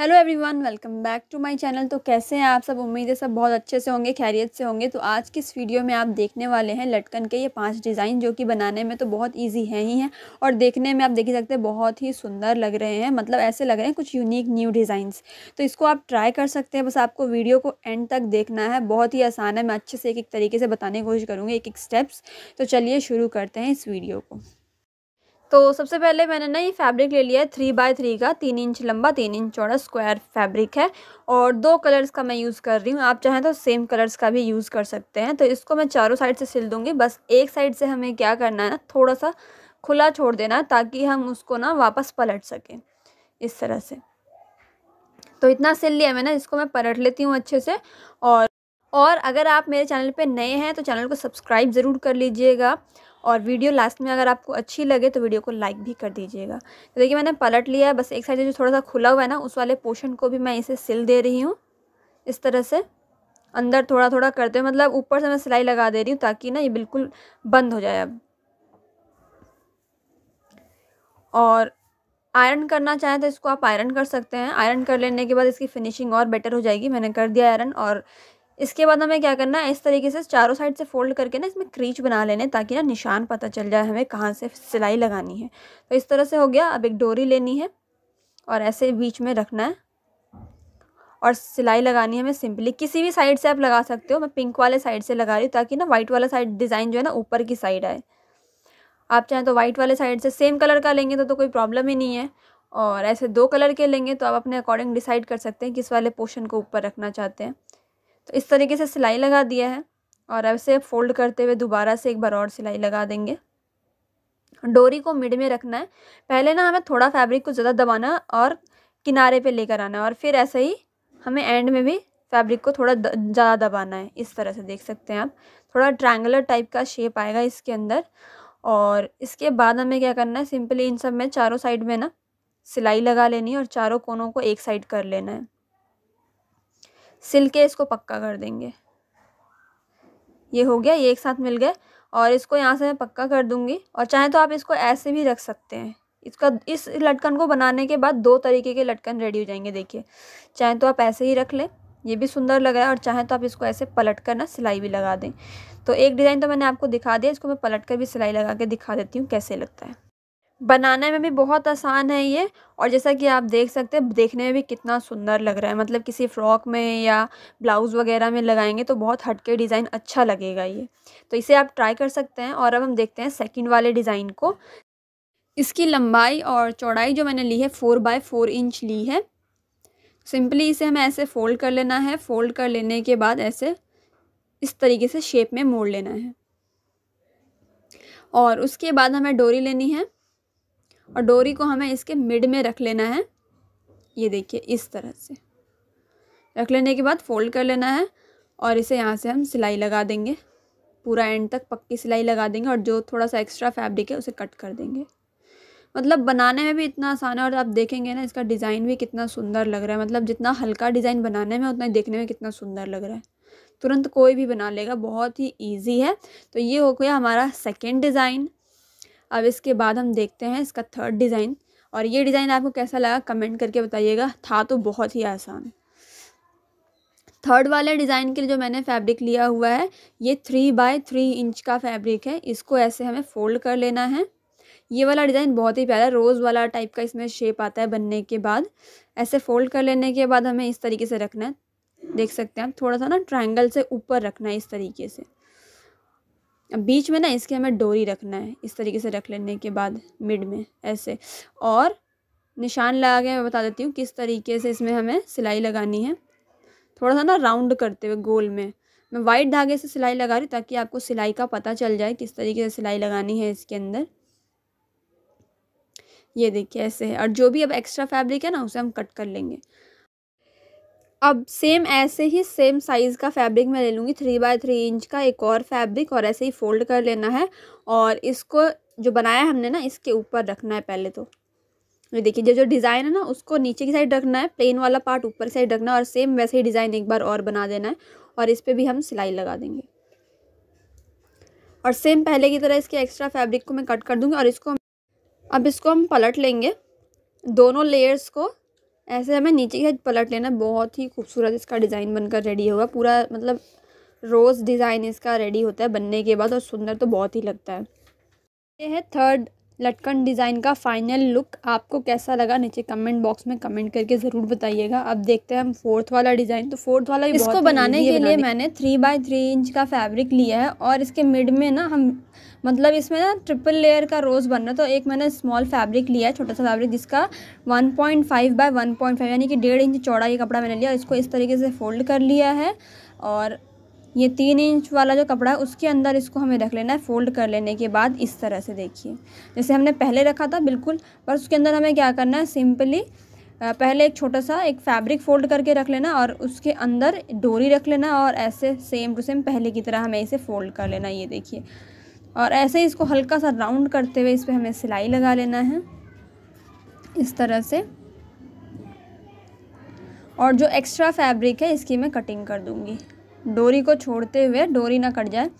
hello everyone welcome back to my channel तो कैसे हैं आप सब उम्मीद है सब बहुत अच्छे से होंगे खैरियत से होंगे तो आज की इस वीडियो में आप देखने वाले हैं लटकन के ये पांच डिज़ाइन जो कि बनाने में तो बहुत इजी हैं ही हैं और देखने में आप देख ही सकते हैं बहुत ही सुंदर लग रहे हैं मतलब ऐसे लग रहे हैं कुछ यूनिक न्यू डिज़ाइंस तो इसको आप ट्राई कर सकते हैं बस आपको वीडियो को एंड तक देखना है बहुत ही आसान है मैं अच्छे से एक एक तरीके से बताने की कोशिश करूँगी एक एक स्टेप्स तो चलिए शुरू करते हैं इस वीडियो को तो सबसे पहले मैंने ना ये फैब्रिक ले लिया है थ्री बाय थ्री का तीन इंच लंबा तीन इंच चौड़ा स्क्वायर फैब्रिक है और दो कलर्स का मैं यूज़ कर रही हूँ आप चाहें तो सेम कलर्स का भी यूज़ कर सकते हैं तो इसको मैं चारों साइड से सिल दूँगी बस एक साइड से हमें क्या करना है ना थोड़ा सा खुला छोड़ देना है ताकि हम उसको ना वापस पलट सकें इस तरह से तो इतना सिल लिया मैंने इसको मैं पलट लेती हूँ अच्छे से और और अगर आप मेरे चैनल पे नए हैं तो चैनल को सब्सक्राइब ज़रूर कर लीजिएगा और वीडियो लास्ट में अगर आपको अच्छी लगे तो वीडियो को लाइक भी कर दीजिएगा तो देखिए मैंने पलट लिया है बस एक साइड जो थोड़ा सा खुला हुआ है ना उस वाले पोर्शन को भी मैं इसे सिल दे रही हूँ इस तरह से अंदर थोड़ा थोड़ा करते हुए मतलब ऊपर से मैं सिलाई लगा दे रही हूँ ताकि ना ये बिल्कुल बंद हो जाए अब और आयरन करना चाहें तो इसको आप आयरन कर सकते हैं आयरन कर लेने के बाद इसकी फिनिशिंग और बेटर हो जाएगी मैंने कर दिया आयरन और इसके बाद हमें क्या करना है इस तरीके से चारों साइड से फोल्ड करके ना इसमें क्रीच बना लेने ताकि ना निशान पता चल जाए हमें कहाँ से सिलाई लगानी है तो इस तरह से हो गया अब एक डोरी लेनी है और ऐसे बीच में रखना है और सिलाई लगानी है हमें सिंपली किसी भी साइड से आप लगा सकते हो मैं पिंक वाले साइड से लगा रही हूँ ताकि ना वाइट वाला साइड डिज़ाइन जो है ना ऊपर की साइड आए आप चाहें तो वाइट वाले साइड से सेम कलर का लेंगे तो तो कोई प्रॉब्लम ही नहीं है और ऐसे दो कलर के लेंगे तो आप अपने अकॉर्डिंग डिसाइड कर सकते हैं किस वाले पोर्शन को ऊपर रखना चाहते हैं तो इस तरीके से सिलाई लगा दिया है और अब इसे फोल्ड करते हुए दोबारा से एक बार और सिलाई लगा देंगे डोरी को मिड में रखना है पहले ना हमें थोड़ा फैब्रिक को ज़्यादा दबाना और किनारे पे लेकर आना है और फिर ऐसे ही हमें एंड में भी फैब्रिक को थोड़ा ज़्यादा दबाना है इस तरह से देख सकते हैं आप थोड़ा ट्रायंगुलर टाइप का शेप आएगा इसके अंदर और इसके बाद हमें क्या करना है सिंपली इन सब में चारों साइड में ना सिलाई लगा लेनी है और चारों कोनों को एक साइड कर लेना है सिल के इसको पक्का कर देंगे ये हो गया ये एक साथ मिल गए और इसको यहाँ से मैं पक्का कर दूँगी और चाहे तो आप इसको ऐसे भी रख सकते हैं इसका इस लटकन को बनाने के बाद दो तरीके के लटकन रेडी हो जाएंगे देखिए चाहे तो आप ऐसे ही रख लें ये भी सुंदर लगा है और चाहे तो आप इसको ऐसे पलट कर ना सिलाई भी लगा दें तो एक डिज़ाइन तो मैंने आपको दिखा दिया इसको मैं पलट कर भी सिलाई लगा के दिखा देती हूँ कैसे लगता है बनाने में भी बहुत आसान है ये और जैसा कि आप देख सकते हैं देखने में भी कितना सुंदर लग रहा है मतलब किसी फ़्रॉक में या ब्लाउज़ वगैरह में लगाएंगे तो बहुत हटके डिज़ाइन अच्छा लगेगा ये तो इसे आप ट्राई कर सकते हैं और अब हम देखते हैं सेकंड वाले डिज़ाइन को इसकी लंबाई और चौड़ाई जो मैंने ली है फ़ोर बाय फोर इंच ली है सिंपली इसे हमें ऐसे फ़ोल्ड कर लेना है फ़ोल्ड कर लेने के बाद ऐसे इस तरीके से शेप में मोड़ लेना है और उसके बाद हमें डोरी लेनी है और डोरी को हमें इसके मिड में रख लेना है ये देखिए इस तरह से रख लेने के बाद फोल्ड कर लेना है और इसे यहाँ से हम सिलाई लगा देंगे पूरा एंड तक पक्की सिलाई लगा देंगे और जो थोड़ा सा एक्स्ट्रा फैब्रिक है उसे कट कर देंगे मतलब बनाने में भी इतना आसान है और आप देखेंगे ना इसका डिज़ाइन भी कितना सुंदर लग रहा है मतलब जितना हल्का डिज़ाइन बनाने में उतना देखने में कितना सुंदर लग रहा है तुरंत कोई भी बना लेगा बहुत ही ईजी है तो ये हो गया हमारा सेकेंड डिज़ाइन अब इसके बाद हम देखते हैं इसका थर्ड डिज़ाइन और ये डिज़ाइन आपको कैसा लगा कमेंट करके बताइएगा था तो बहुत ही आसान थर्ड वाले डिज़ाइन के लिए जो मैंने फैब्रिक लिया हुआ है ये थ्री बाय थ्री इंच का फैब्रिक है इसको ऐसे हमें फोल्ड कर लेना है ये वाला डिज़ाइन बहुत ही प्यारा रोज़ वाला टाइप का इसमें शेप आता है बनने के बाद ऐसे फोल्ड कर लेने के बाद हमें इस तरीके से रखना है देख सकते हैं आप थोड़ा सा ना ट्रायंगल से ऊपर रखना है इस तरीके से अब बीच में ना इसके हमें डोरी रखना है इस तरीके से रख लेने के बाद मिड में ऐसे और निशान लगा के मैं बता देती हूँ किस तरीके से इसमें हमें सिलाई लगानी है थोड़ा सा ना राउंड करते हुए गोल में मैं वाइट धागे से सिलाई लगा रही हूँ ताकि आपको सिलाई का पता चल जाए किस तरीके से सिलाई लगानी है इसके अंदर ये देखिए ऐसे है और जो भी अब एक्स्ट्रा फैब्रिक है ना उसे हम कट कर लेंगे अब सेम ऐसे ही सेम साइज़ का फैब्रिक मैं ले लूँगी थ्री बाय थ्री इंच का एक और फैब्रिक और ऐसे ही फ़ोल्ड कर लेना है और इसको जो बनाया हमने ना इसके ऊपर रखना है पहले तो ये देखिए जो जो डिज़ाइन है ना उसको नीचे की साइड रखना है प्लेन वाला पार्ट ऊपर की साइड रखना है और सेम वैसे ही डिज़ाइन एक बार और बना देना है और इस पर भी हम सिलाई लगा देंगे और सेम पहले की तरह इसके एक्स्ट्रा फैब्रिक को मैं कट कर दूँगी और इसको अब इसको हम पलट लेंगे दोनों लेयर्स को ऐसे हमें नीचे की साइड पलट लेना बहुत ही खूबसूरत इसका डिज़ाइन बनकर रेडी होगा पूरा मतलब रोज़ डिज़ाइन इसका रेडी होता है बनने के बाद और सुंदर तो बहुत ही लगता है ये है थर्ड लटकन डिज़ाइन का फाइनल लुक आपको कैसा लगा नीचे कमेंट बॉक्स में कमेंट करके ज़रूर बताइएगा अब देखते हैं हम फोर्थ वाला डिज़ाइन तो फोर्थ वाला इसको बनाने के लिए मैंने थ्री बाय थ्री इंच का फैब्रिक लिया है और इसके मिड में ना हम मतलब इसमें ना ट्रिपल लेयर का रोज़ बन रहा तो एक मैंने स्मॉल फैब्रिक लिया है छोटा सा फैब्रिक जिसका one point five by one यानी कि डेढ़ इंच चौड़ा ये कपड़ा मैंने लिया इसको इस तरीके से फोल्ड कर लिया है और ये तीन इंच वाला जो कपड़ा है उसके अंदर इसको हमें रख लेना है फोल्ड कर लेने के बाद इस तरह से देखिए जैसे हमने पहले रखा था बिल्कुल पर उसके अंदर हमें क्या करना है सिंपली पहले एक छोटा सा एक फैब्रिक फोल्ड करके रख लेना और उसके अंदर डोरी रख लेना और ऐसे सेम टू सेम पहले की तरह हमें इसे फोल्ड कर लेना ये देखिए और ऐसे ही इसको हल्का सा राउंड करते हुए इस पर हमें सिलाई लगा लेना है इस तरह से और जो एक्स्ट्रा फैब्रिक है इसकी मैं कटिंग कर दूँगी डोरी को छोड़ते हुए डोरी ना कट जाए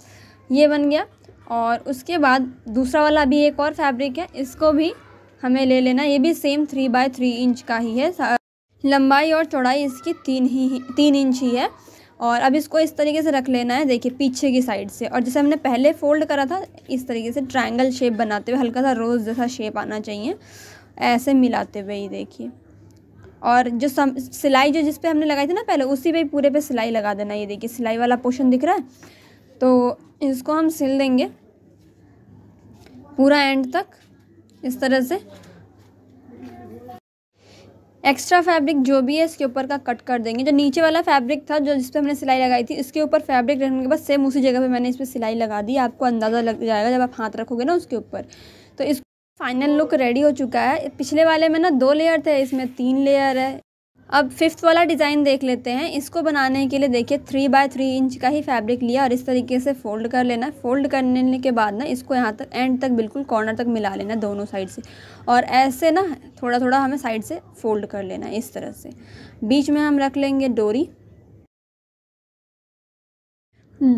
ये बन गया और उसके बाद दूसरा वाला भी एक और फैब्रिक है इसको भी हमें ले लेना ये भी same three by three inch का ही है लंबाई और चौड़ाई इसकी तीन ही तीन इंच ही है और अब इसको इस तरीके से रख लेना है देखिए पीछे की साइड से और जैसे हमने पहले फोल्ड करा था इस तरीके से ट्रायंगल शेप बनाते हुए हल्का सा रोज़ जैसा शेप आना चाहिए ऐसे मिलाते हुए ही देखिए और जो सम सिलाई जो जिस पे हमने लगाई थी ना पहले उसी पे पूरे पे सिलाई लगा देना ये देखिए सिलाई वाला पोर्शन दिख रहा है तो इसको हम सिल देंगे पूरा एंड तक इस तरह से एक्स्ट्रा फैब्रिक जो भी है इसके ऊपर का कट कर देंगे जो नीचे वाला फैब्रिक था जो जिस पे हमने सिलाई लगाई थी इसके ऊपर फैब्रिक रखने के बाद सेम उसी जगह पे मैंने इस पर सिलाई लगा दी आपको अंदाज़ा लग जाएगा जब आप हाथ रखोगे ना उसके ऊपर तो इस फाइनल लुक रेडी हो चुका है पिछले वाले में ना दो लेयर थे इसमें तीन लेयर है अब फिफ्थ वाला डिज़ाइन देख लेते हैं इसको बनाने के लिए देखिए थ्री बाय थ्री इंच का ही फैब्रिक लिया और इस तरीके से फोल्ड कर लेना फोल्ड करने के बाद ना इसको यहाँ तक एंड तक बिल्कुल कॉर्नर तक मिला लेना दोनों साइड से और ऐसे ना थोड़ा थोड़ा हमें साइड से फोल्ड कर लेना इस तरह से बीच में हम रख लेंगे डोरी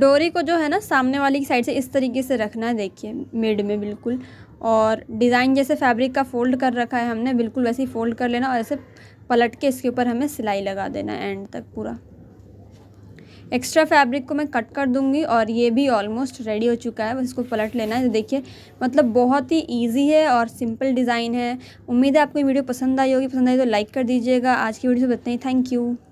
डोरी को जो है ना सामने वाली साइड से इस तरीके से रखना है देखिए मिड में बिल्कुल और डिज़ाइन जैसे फैब्रिक का फ़ोल्ड कर रखा है हमने बिल्कुल वैसे ही फ़ोल्ड कर लेना और ऐसे पलट के इसके ऊपर हमें सिलाई लगा देना है एंड तक पूरा एक्स्ट्रा फैब्रिक को मैं कट कर दूंगी और ये भी ऑलमोस्ट रेडी हो चुका है बस इसको पलट लेना है देखिए मतलब बहुत ही इजी है और सिंपल डिज़ाइन है उम्मीद है आपको ये वीडियो पसंद आई होगी पसंद आई तो लाइक कर दीजिएगा आज की वीडियो से इतना थैंक यू